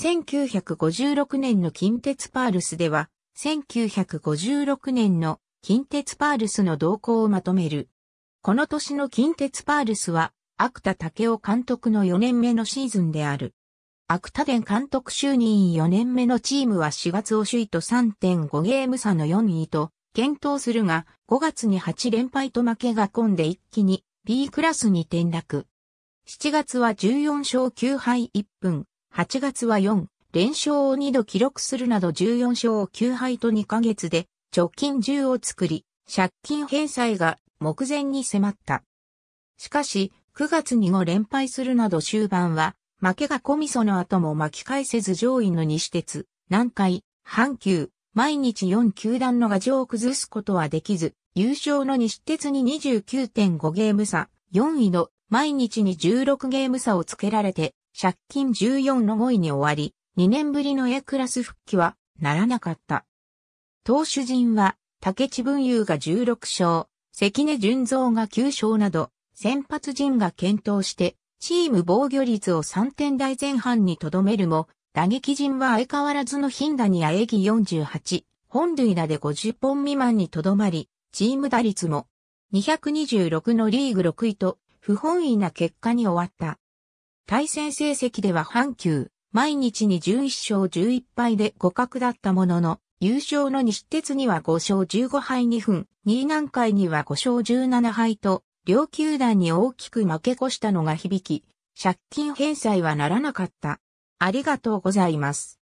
1956年の近鉄パールスでは、1956年の近鉄パールスの動向をまとめる。この年の近鉄パールスは、芥田武雄監督の4年目のシーズンである。芥田伝監督就任4年目のチームは4月を首位と3.5ゲーム差の4位と、検討するが、5月に8連敗と負けが込んで一気に B クラスに転落。7月は14勝9敗1分、8月は4連勝を2度記録するなど14勝を9敗と2ヶ月で直近10を作り、借金返済が目前に迫った。しかし、9月に5連敗するなど終盤は、負けが込みその後も巻き返せず上位の西鉄、南海、阪急、毎日4球団の牙城を崩すことはできず、優勝の西鉄に29.5ゲーム差、4位の毎日に16ゲーム差をつけられて、借金14の5位に終わり、2年ぶりの A クラス復帰はならなかった。投手陣は、竹地文雄が16勝、関根純三が9勝など、先発陣が検討して、チーム防御率を3点台前半にとどめるも、打撃陣は相変わらずの頻打にあえぎ48、本塁打で50本未満にとどまり、チーム打率も226のリーグ6位と不本意な結果に終わった。対戦成績では阪急、毎日に11勝11敗で互角だったものの、優勝の西鉄には5勝15敗2分、位南海には5勝17敗と、両球団に大きく負け越したのが響き、借金返済はならなかった。ありがとうございます。